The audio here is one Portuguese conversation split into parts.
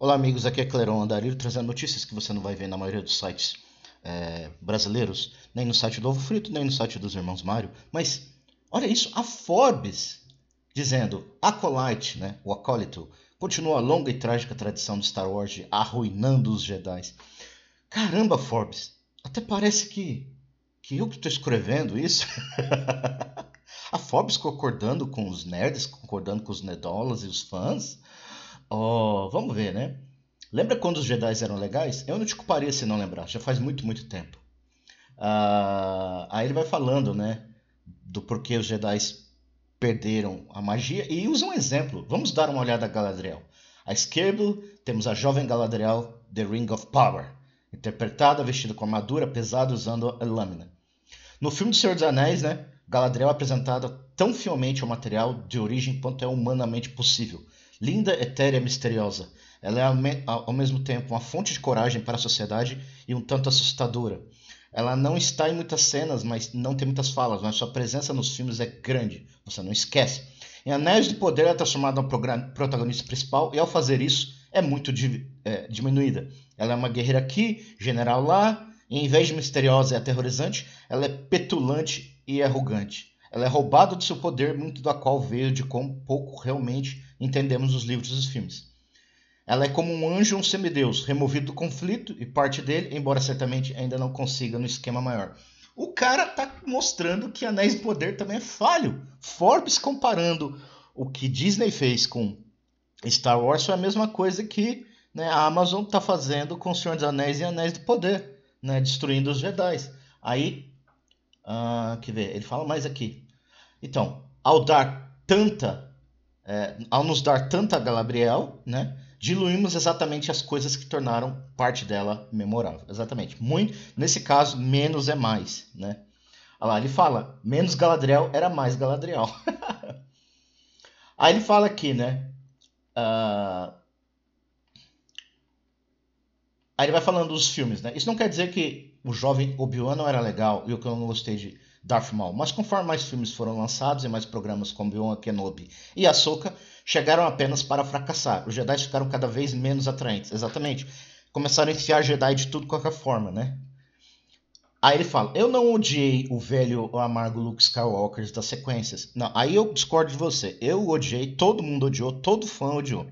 Olá, amigos. Aqui é Cleron Andarilho, trazendo notícias que você não vai ver na maioria dos sites é, brasileiros, nem no site do Ovo Frito, nem no site dos Irmãos Mário. Mas, olha isso, a Forbes dizendo: Acolyte, né, o acólito, continua a longa e trágica tradição de Star Wars arruinando os Jedi. Caramba, Forbes, até parece que, que eu que estou escrevendo isso. a Forbes concordando com os nerds, concordando com os nedolas e os fãs. Oh, vamos ver, né? Lembra quando os Jedi eram legais? Eu não te culparia se não lembrar, já faz muito, muito tempo. Ah, aí ele vai falando, né? Do porquê os Jedi perderam a magia e usa um exemplo. Vamos dar uma olhada a Galadriel. À esquerda temos a jovem Galadriel, The Ring of Power, interpretada, vestida com armadura pesada, usando a lâmina. No filme do Senhor dos Anéis, né? Galadriel é apresentada tão fielmente ao material de origem quanto é humanamente possível Linda, etérea, misteriosa. Ela é ao, me ao mesmo tempo uma fonte de coragem para a sociedade e um tanto assustadora. Ela não está em muitas cenas, mas não tem muitas falas, mas sua presença nos filmes é grande, você não esquece. Em Anéis de Poder, ela é transformada em protagonista principal e, ao fazer isso, é muito é, diminuída. Ela é uma guerreira aqui, general lá, e em vez de misteriosa e aterrorizante, ela é petulante e arrogante. Ela é roubada de seu poder, muito da qual veio de quão pouco realmente entendemos os livros e os filmes. Ela é como um anjo ou um semideus, removido do conflito e parte dele, embora certamente ainda não consiga no esquema maior. O cara tá mostrando que Anéis do Poder também é falho. Forbes comparando o que Disney fez com Star Wars é a mesma coisa que né, a Amazon tá fazendo com O Senhor dos Anéis e Anéis do Poder, né, destruindo os Jedi. Aí Uh, ah, que ver, ele fala mais aqui. Então, ao dar tanta, é, ao nos dar tanta Galadriel, né, diluímos exatamente as coisas que tornaram parte dela memorável. Exatamente. Muito, nesse caso, menos é mais, né? Olha lá, ele fala, menos Galadriel era mais Galadriel. Aí ele fala aqui, né? Uh, Aí ele vai falando dos filmes, né? Isso não quer dizer que o jovem Obi-Wan não era legal e o que eu não gostei de Darth Maul, mas conforme mais filmes foram lançados e mais programas como Obi-Wan Kenobi e Ahsoka chegaram apenas para fracassar. Os Jedi ficaram cada vez menos atraentes, exatamente. Começaram a enfiar Jedi de tudo qualquer forma, né? Aí ele fala: Eu não odiei o velho amargo Luke Skywalker das sequências. Não, aí eu discordo de você. Eu odiei, todo mundo odiou, todo fã odiou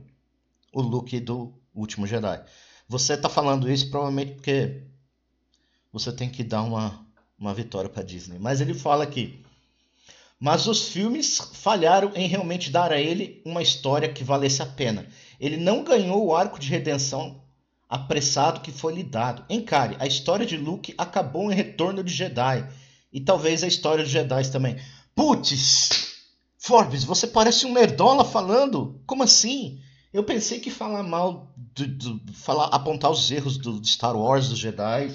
o Luke do Último Jedi. Você está falando isso provavelmente porque você tem que dar uma, uma vitória para Disney. Mas ele fala aqui. Mas os filmes falharam em realmente dar a ele uma história que valesse a pena. Ele não ganhou o arco de redenção apressado que foi lhe dado. Encare, a história de Luke acabou em Retorno de Jedi. E talvez a história de Jedi também. Putz! Forbes, você parece um nerdola falando? Como assim? Eu pensei que falar mal, do, do, falar, apontar os erros do Star Wars, dos Jedi,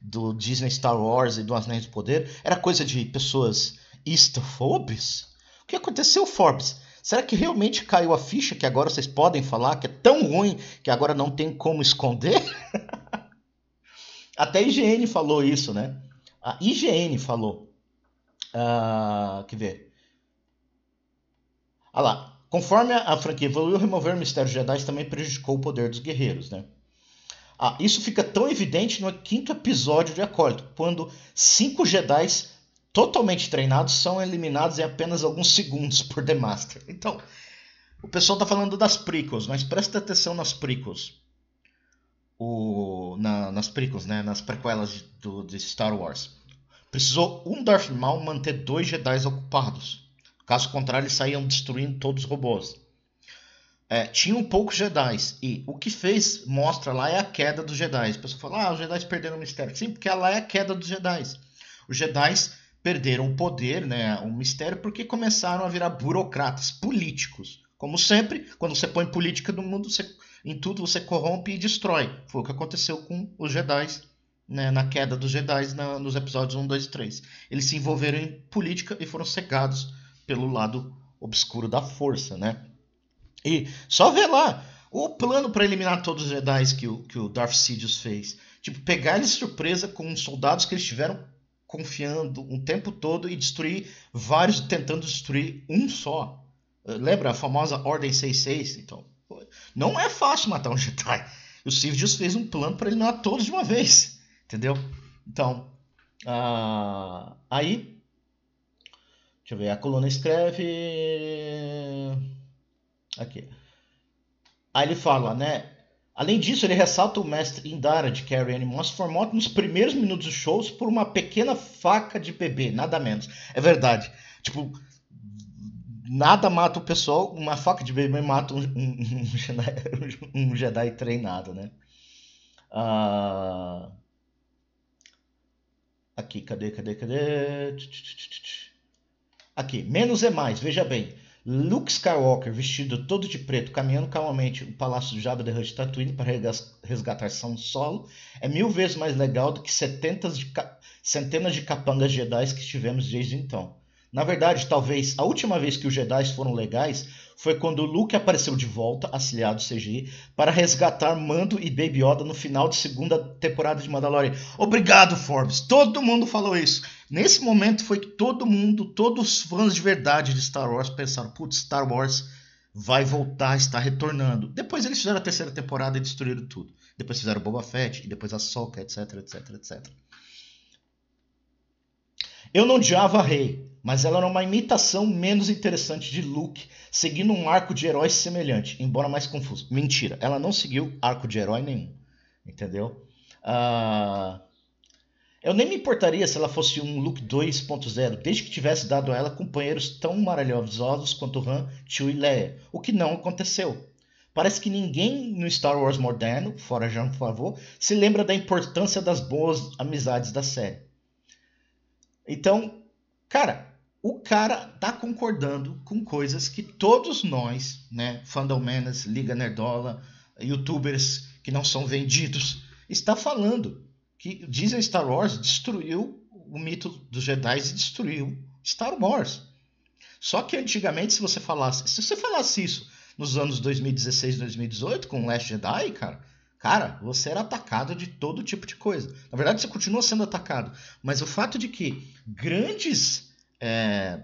do Disney Star Wars e do Anéis do Poder era coisa de pessoas istofobes? O que aconteceu, Forbes? Será que realmente caiu a ficha que agora vocês podem falar que é tão ruim que agora não tem como esconder? Até a IGN falou isso, né? A IGN falou. Uh, ah, que ver. Olha lá. Conforme a franquia evoluiu, remover o mistério Jedi também prejudicou o poder dos guerreiros, né? Ah, isso fica tão evidente no quinto episódio de Acólito, quando cinco Jedi totalmente treinados são eliminados em apenas alguns segundos por The Master. Então, o pessoal está falando das prequels, mas presta atenção nas prequels. O, na, nas prequels, né? Nas prequelas de, do, de Star Wars. Precisou um Darth Maul manter dois Jedi ocupados. Caso contrário, eles saíam destruindo todos os robôs. É, tinham poucos Jedi. E o que fez, mostra lá, é a queda dos Jedi. A pessoa fala, ah, os Jedi perderam o mistério. Sim, porque lá é a queda dos Jedi. Os Jedi perderam o poder, né, o mistério, porque começaram a virar burocratas, políticos. Como sempre, quando você põe política no mundo, você, em tudo você corrompe e destrói. Foi o que aconteceu com os Jedi, né, na queda dos Jedi na, nos episódios 1, 2 e 3. Eles se envolveram em política e foram cegados pelo lado obscuro da força, né? E só vê lá o plano para eliminar todos os Jedi que o, que o Darth Sidious fez. Tipo, pegar eles surpresa com soldados que eles tiveram confiando um tempo todo e destruir vários tentando destruir um só. Eh, lembra a famosa Ordem 66? Então, não é fácil matar um Jedi. O Sidious fez um plano para eliminar todos de uma vez, entendeu? Então, uh, aí Deixa eu ver, a coluna escreve. Aqui. Aí ele fala, né? Além disso, ele ressalta o mestre Indara de Carrie Animals Formote nos primeiros minutos dos shows por uma pequena faca de bebê, nada menos. É verdade. Tipo, nada mata o pessoal, uma faca de bebê mata um, um, um, Jedi, um Jedi, treinado, né? Uh... Aqui, cadê, cadê, cadê? Tch, tch, tch, Aqui, menos é mais, veja bem. Luke Skywalker, vestido todo de preto, caminhando calmamente o palácio do Jabba the Hutt Tatooine para resgatar São Solo, é mil vezes mais legal do que de centenas de capangas Jedi que tivemos desde então. Na verdade, talvez a última vez que os Jedi foram legais foi quando Luke apareceu de volta, auxiliado CGI, para resgatar Mando e Baby Yoda no final de segunda temporada de Mandalorian. Obrigado, Forbes! Todo mundo falou isso. Nesse momento foi que todo mundo, todos os fãs de verdade de Star Wars pensaram: putz, Star Wars vai voltar, está retornando. Depois eles fizeram a terceira temporada e destruíram tudo. Depois fizeram Boba Fett, e depois a Soca, etc, etc, etc. Eu não odiava a Rey, mas ela era uma imitação menos interessante de Luke, seguindo um arco de herói semelhante, embora mais confuso. Mentira, ela não seguiu arco de herói nenhum, entendeu? Uh... Eu nem me importaria se ela fosse um Luke 2.0, desde que tivesse dado a ela companheiros tão maravilhosos quanto Han, Chu e Leia, o que não aconteceu. Parece que ninguém no Star Wars moderno, fora Jean favor, se lembra da importância das boas amizades da série. Então, cara, o cara tá concordando com coisas que todos nós, né, Fandomenas, Liga Nerdola, youtubers que não são vendidos, está falando. Que dizem Star Wars destruiu o mito dos Jedi e destruiu Star Wars. Só que antigamente, se você falasse, se você falasse isso nos anos 2016, 2018, com Last Jedi, cara, Cara, você era atacado de todo tipo de coisa. Na verdade, você continua sendo atacado. Mas o fato de que grandes. É,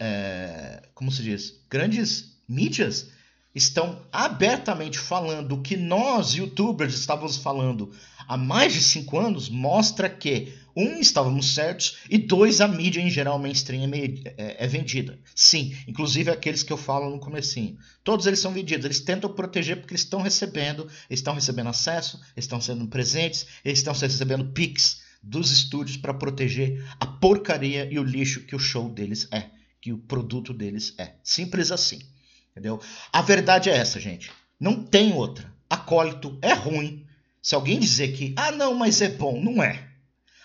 é, como se diz? Grandes mídias estão abertamente falando o que nós, youtubers, estávamos falando há mais de cinco anos, mostra que, um, estávamos certos, e dois, a mídia em geral mainstream é, é, é vendida. Sim, inclusive aqueles que eu falo no comecinho. Todos eles são vendidos, eles tentam proteger porque eles estão recebendo, estão recebendo acesso, estão sendo presentes, estão recebendo pics dos estúdios para proteger a porcaria e o lixo que o show deles é, que o produto deles é. Simples assim. Entendeu? A verdade é essa, gente. Não tem outra. Acólito é ruim. Se alguém dizer que, ah, não, mas é bom, não é.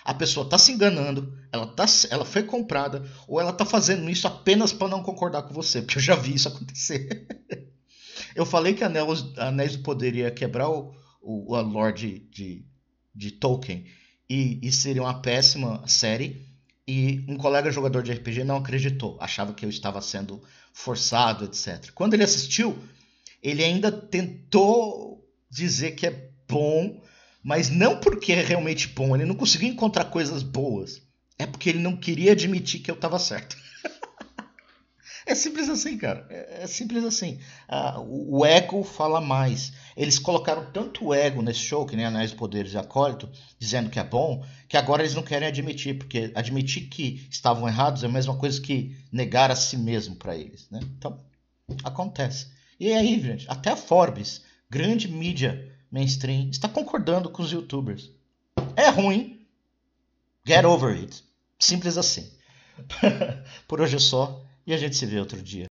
A pessoa está se enganando, ela, tá, ela foi comprada, ou ela está fazendo isso apenas para não concordar com você, porque eu já vi isso acontecer. eu falei que Anéis, Anéis quebrar o, o, de, de, de Tolkien e, e seria uma péssima série e um colega jogador de RPG não acreditou, achava que eu estava sendo forçado, etc. Quando ele assistiu, ele ainda tentou dizer que é bom, mas não porque é realmente bom, ele não conseguiu encontrar coisas boas, é porque ele não queria admitir que eu estava certo. É simples assim, cara. É, é simples assim. Ah, o, o, ego fala mais. Eles colocaram tanto ego nesse show, que nem Anéis do Poderes e Acólito, dizendo que é bom, que agora eles não querem admitir, porque admitir que estavam errados é a mesma coisa que negar a si mesmo para eles. Né? Então, acontece. E aí, gente, até a Forbes, grande mídia mainstream, está concordando com os youtubers. É ruim. Get over it. Simples assim. Por hoje é só e a gente se vê outro dia.